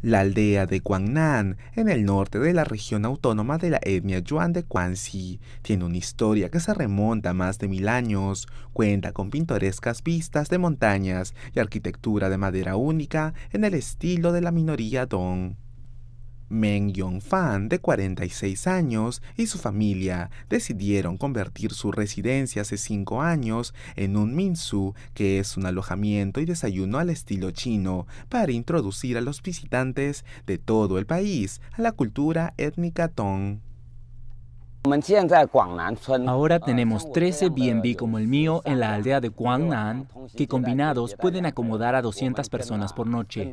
La aldea de Guangnan, en el norte de la región autónoma de la etnia Yuan de Guangxi, tiene una historia que se remonta a más de mil años. Cuenta con pintorescas vistas de montañas y arquitectura de madera única en el estilo de la minoría Dong. Meng Yongfan, de 46 años, y su familia decidieron convertir su residencia hace 5 años en un minsu, que es un alojamiento y desayuno al estilo chino, para introducir a los visitantes de todo el país a la cultura étnica tong. Ahora ah, tenemos 13 BNB como el mío en la aldea de Guangnan, que combinados pueden acomodar a 200 personas por noche.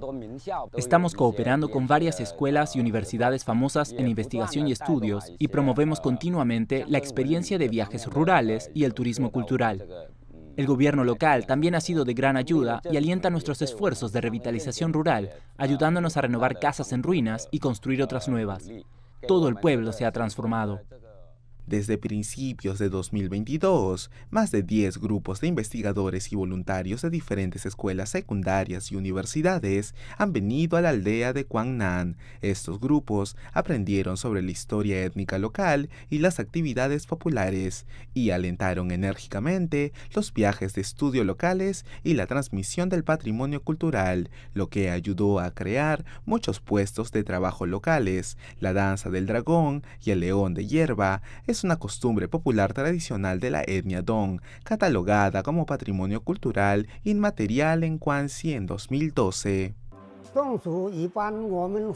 Estamos cooperando con varias escuelas y universidades famosas en investigación y estudios y promovemos continuamente la experiencia de viajes rurales y el turismo cultural. Mm, el gobierno local también ha sido de gran ayuda y alienta nuestros esfuerzos de revitalización rural, ayudándonos a renovar casas en ruinas y construir otras nuevas. Todo el pueblo se ha transformado. Desde principios de 2022, más de 10 grupos de investigadores y voluntarios de diferentes escuelas secundarias y universidades han venido a la aldea de Nan. Estos grupos aprendieron sobre la historia étnica local y las actividades populares, y alentaron enérgicamente los viajes de estudio locales y la transmisión del patrimonio cultural, lo que ayudó a crear muchos puestos de trabajo locales. La danza del dragón y el león de hierba es una costumbre popular tradicional de la etnia Dong, catalogada como patrimonio cultural inmaterial en Quanxi en 2012.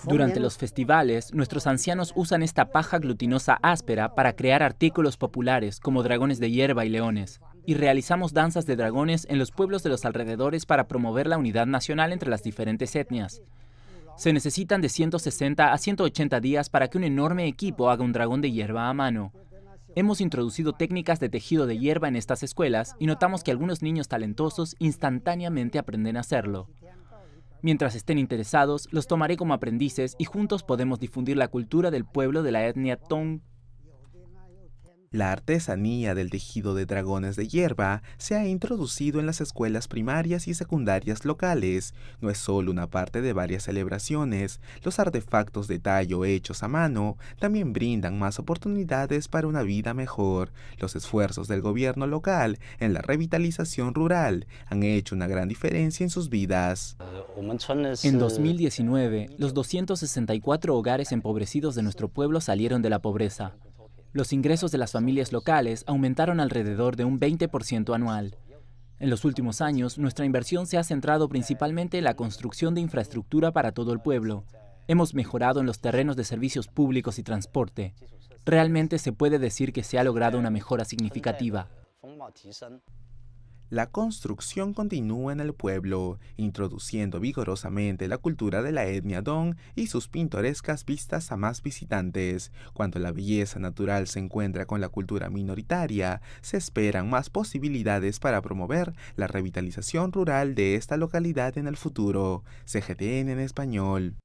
Durante los festivales, nuestros ancianos usan esta paja glutinosa áspera para crear artículos populares como dragones de hierba y leones, y realizamos danzas de dragones en los pueblos de los alrededores para promover la unidad nacional entre las diferentes etnias. Se necesitan de 160 a 180 días para que un enorme equipo haga un dragón de hierba a mano. Hemos introducido técnicas de tejido de hierba en estas escuelas y notamos que algunos niños talentosos instantáneamente aprenden a hacerlo. Mientras estén interesados, los tomaré como aprendices y juntos podemos difundir la cultura del pueblo de la etnia Tong la artesanía del tejido de dragones de hierba se ha introducido en las escuelas primarias y secundarias locales. No es solo una parte de varias celebraciones, los artefactos de tallo hechos a mano también brindan más oportunidades para una vida mejor. Los esfuerzos del gobierno local en la revitalización rural han hecho una gran diferencia en sus vidas. Uh, en 2019, eh, los 264 hogares empobrecidos de nuestro pueblo salieron de la pobreza los ingresos de las familias locales aumentaron alrededor de un 20% anual. En los últimos años, nuestra inversión se ha centrado principalmente en la construcción de infraestructura para todo el pueblo. Hemos mejorado en los terrenos de servicios públicos y transporte. Realmente se puede decir que se ha logrado una mejora significativa la construcción continúa en el pueblo, introduciendo vigorosamente la cultura de la etnia Don y sus pintorescas vistas a más visitantes. Cuando la belleza natural se encuentra con la cultura minoritaria, se esperan más posibilidades para promover la revitalización rural de esta localidad en el futuro. CGTN en español.